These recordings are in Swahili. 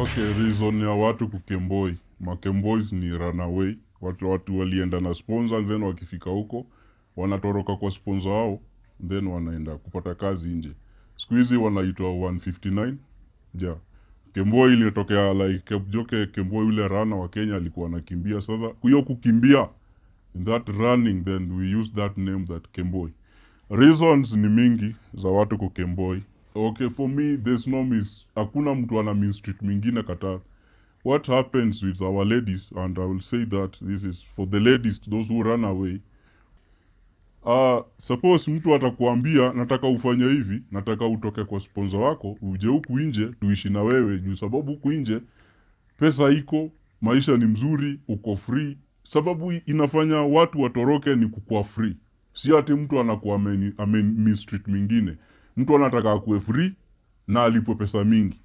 Okay, reason ya watu kukemboi. Makemboys ni runaway. Watu, watu walienda na sponsor and then wakifika huko wanatoroka kwa sponsor wao then wanaenda kupata kazi nje. Siku hizi wanaitwa 159. Yeah. Kemboi ilitokea like Kipjoke Kemboi yule rana wa Kenya alikuwa anakimbia. Sasa hiyo kukimbia in that running then we use that name that Kemboi. Reasons ni mingi za watu kukemboi okay for me there's no mis hakuna mtu ana mistreat mingine kata what happens with our ladies and i will say that this is for the ladies those who run away uh, suppose mtu atakuambia nataka ufanye hivi nataka utoke kwa sponsa wako uje huku nje tuishi na wewe juu sababu huku nje pesa iko maisha ni mzuri uko free sababu inafanya watu watoroke ni kukua free si ati mtu anakuwa ameni, ameni mingine mtu anataka akuwe free na alipwe pesa mingi.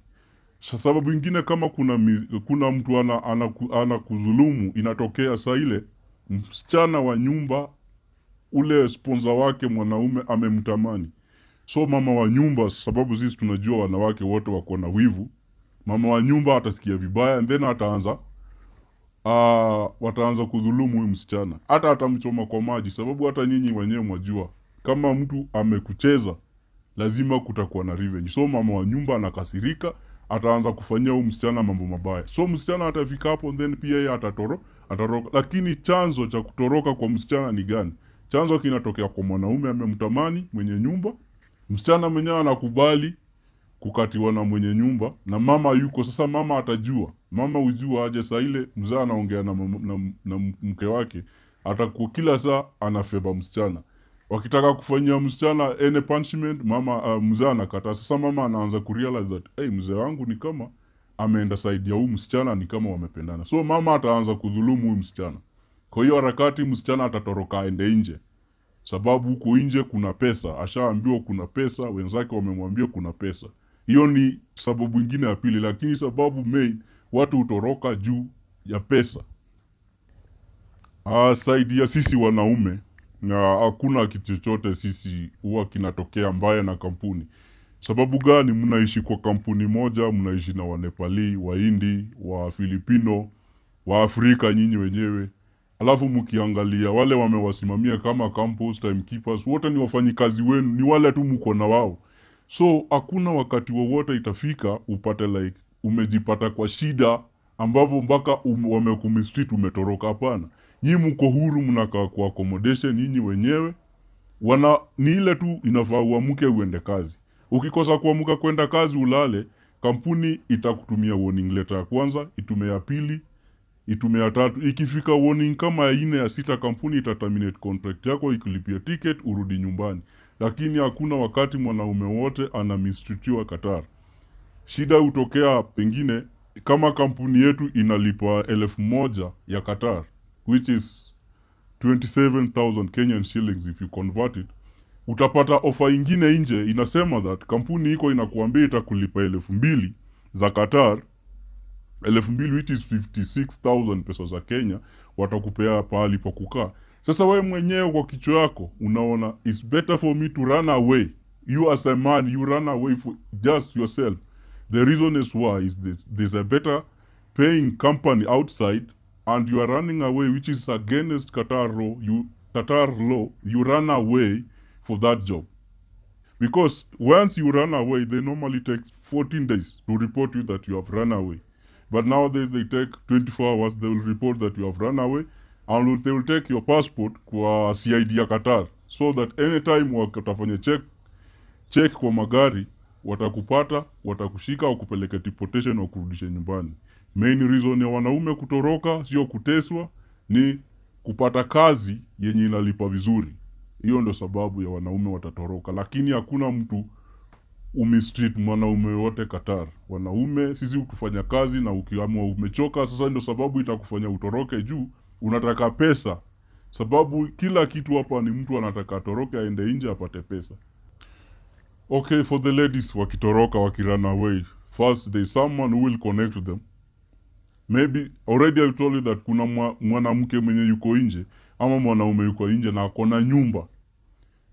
Sababu ingine kama kuna, kuna mtu ana, ana, ana inatokea saa ile msichana wa nyumba ule sponsor wake mwanaume amemtamani, so mama wa nyumba, sababu sisi tunajua wanawake wote wako na wivu, mama wa nyumba atasikia vibaya and then ataanza Uh, wataanza kudhulumu huyu msichana, hata atamchoma kwa maji, sababu hata nyinyi wenyewe mwajua kama mtu amekucheza lazima kutakuwa na revenge. So mama wa nyumba anakasirika, ataanza kufanyia huyu msichana mambo mabaya. So msichana atafika hapo, then pia yeye atatoro atatoroka. Lakini chanzo cha kutoroka kwa msichana ni gani? Chanzo kinatokea kwa mwanaume amemtamani mwenye nyumba, msichana mwenyewe anakubali kukatiwa na mwenye nyumba na mama yuko sasa. Mama atajua, mama ujua aje? Saa ile mzaa anaongea na, na, na, na mke wake atakuwa kila saa anafeba msichana wakitaka kufanyia msichana any punishment mama uh, mzee anakata Sasa mama anaanza kurealize that hey, mzee wangu ni kama ameenda saidi ya huyu msichana, ni kama wamependana, so mama ataanza kudhulumu huyu msichana. Kwa hiyo harakati msichana atatoroka aende nje, sababu huko nje kuna pesa, ashaambiwa kuna pesa, wenzake wamemwambia kuna pesa. Hiyo ni sababu ingine ya pili, lakini sababu main watu hutoroka juu ya pesa. Ah, saidi ya sisi wanaume na hakuna kitu chochote sisi huwa kinatokea mbaya na kampuni. Sababu gani? Mnaishi kwa kampuni moja, mnaishi na Wanepali, Wahindi, wa Filipino, wa Afrika nyinyi wenyewe. Alafu mkiangalia wale wamewasimamia kama campus, timekeepers, wote ni wafanyikazi wenu, ni wale tu mko na wao. So hakuna wakati wowote wa itafika upate like umejipata kwa shida ambapo mpaka um, wamekumistit umetoroka. Hapana nyi mko huru, mnakaa kwa accommodation nyinyi wenyewe. Wana ni ile tu inafaa uamke uende kazi. Ukikosa kuamka kwenda kazi ulale, kampuni itakutumia warning letter ya kwanza, itume ya pili, itume ya tatu. Ikifika warning kama ya ine ya sita, kampuni terminate contract yako, ikulipia ticket, urudi nyumbani. Lakini hakuna wakati mwanaume wote anamistitiwa Qatar. Shida hutokea pengine kama kampuni yetu inalipa elfu moja ya Qatar which is 27000 Kenyan shillings if you convert it utapata ofa ingine nje inasema that kampuni iko inakuambia itakulipa elfu mbili za Qatar elfu mbili which is 56000 pesa za Kenya watakupea pahali pa kukaa. Sasa we mwenyewe kwa kichwa yako unaona it's better for me to run away. You as a man you run away for just yourself. The reason is why is this, there's a better paying company outside and you are running away, which is against Qatar law, you, Qatar law, you run away for that job. Because once you run away, they normally take 14 days to report you that you have run away. But nowadays they take 24 hours, they will report that you have run away and they will take your passport kwa CID ya Qatar so that anytime watafanya check, check kwa magari watakupata, watakushika, wakupeleka deportation, wakurudisha nyumbani main reason ya wanaume kutoroka sio kuteswa, ni kupata kazi yenye inalipa vizuri. Hiyo ndio sababu ya wanaume watatoroka, lakini hakuna mtu umistreet mwanaume yote katar Wanaume sisi ukifanya kazi, na ukiamua umechoka sasa, ndo sababu itakufanya utoroke, juu unataka pesa. Sababu kila kitu hapa ni mtu anataka atoroke, aende nje apate pesa. Okay, for the ladies wakitoroka, wakirana away, first there is someone who will connect them maybe already I told you that kuna mwanamke mwenye yuko nje ama mwanaume yuko nje na akona nyumba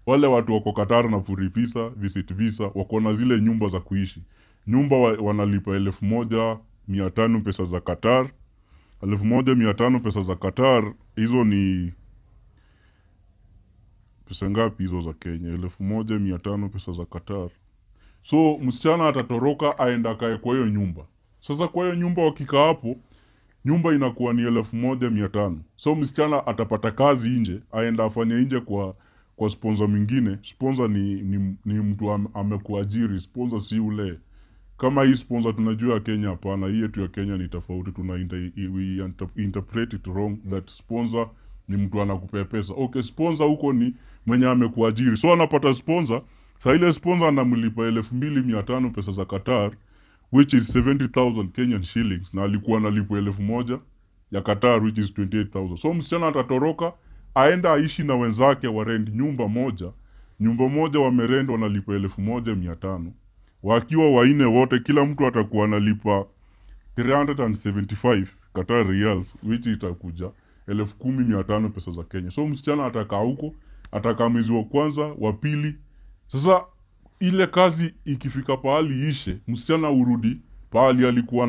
wale watu wako Katara na furi visa visit visa wako na zile nyumba za kuishi nyumba wa, wanalipa elfu moja mia tano pesa za Qatar elfu moja mia tano pesa za Qatar hizo ni pesa ngapi hizo za Kenya elfu moja mia tano pesa za Qatar so msichana atatoroka aenda kae kwa hiyo nyumba sasa kwa hiyo nyumba wakika hapo, nyumba inakuwa ni elfu moja mia tano. So msichana atapata kazi nje, aenda afanye nje kwa kwa sponsor mwingine. Sponsor ni, ni, ni mtu am, amekuajiri. Sponsor si ule kama hii sponsor tunajua Kenya. Hapana, hii yetu ya Kenya ni tofauti, tuna inter, we interpret it wrong that sponsor ni mtu anakupea pesa. Okay, sponsor huko ni mwenye amekuajiri, so anapata sponsor. Sa ile sponsor anamlipa elfu mbili mia tano pesa za Qatar which is 70,000 Kenyan shillings, na alikuwa analipwa elfu moja ya Qatar which is 28,000. So msichana atatoroka aenda aishi na wenzake rent nyumba moja, nyumba moja wamerend wanalipa elfu moja mia tano wakiwa waine wote, kila mtu atakuwa analipa 375 Qatar riyals which itakuja elfu kumi mia tano pesa za Kenya. So msichana atakaa huko, atakaa mwezi wa kwanza, wa pili. Sasa ile kazi ikifika pahali ishe, msichana urudi pahali alikuwa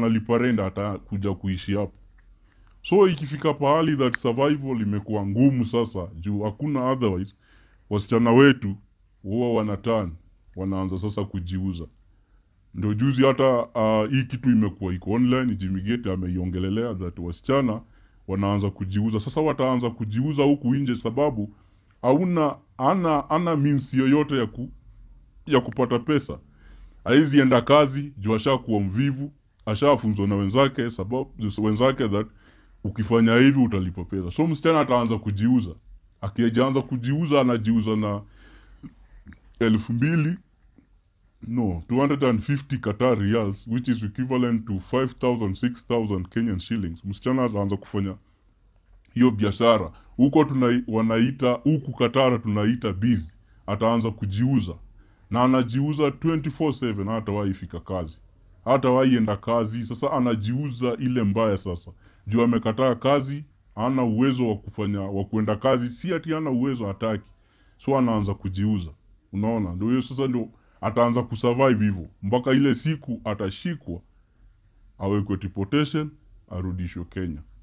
hata kuja kuishi hapo. So ikifika pahali that survival imekuwa ngumu sasa, juu hakuna otherwise, wasichana wetu huwa wanatan wanaanza sasa kujiuza. Ndio juzi hata uh, hii kitu imekuwa iko online, Jimmy Gate ameiongelelea that wasichana wanaanza kujiuza sasa. Wataanza kujiuza huku nje sababu hauna ana, ana means yoyote ya ku ya kupata pesa haizi enda kazi juu ashakuwa mvivu, ashafunzwa na wenzake sababu wenzake that ukifanya hivi utalipa pesa. So msichana ataanza kujiuza, akijaanza kujiuza anajiuza na elfu mbili no 250 Qatar riyals which is equivalent to 5000 6000 Kenyan shillings. Msichana ataanza kufanya hiyo biashara huko, tuna wanaita huku Qatar tunaita biz, ataanza kujiuza na anajiuza 24/7 hata waifika kazi hata waienda kazi. Sasa anajiuza ile mbaya sasa, juu amekataa kazi, ana uwezo wa kufanya wa kuenda kazi, si ati ana uwezo, hataki, so anaanza kujiuza. Unaona, ndio hiyo sasa, ndio ataanza kusurvive hivyo mpaka ile siku atashikwa awekwe deportation, arudishwe Kenya.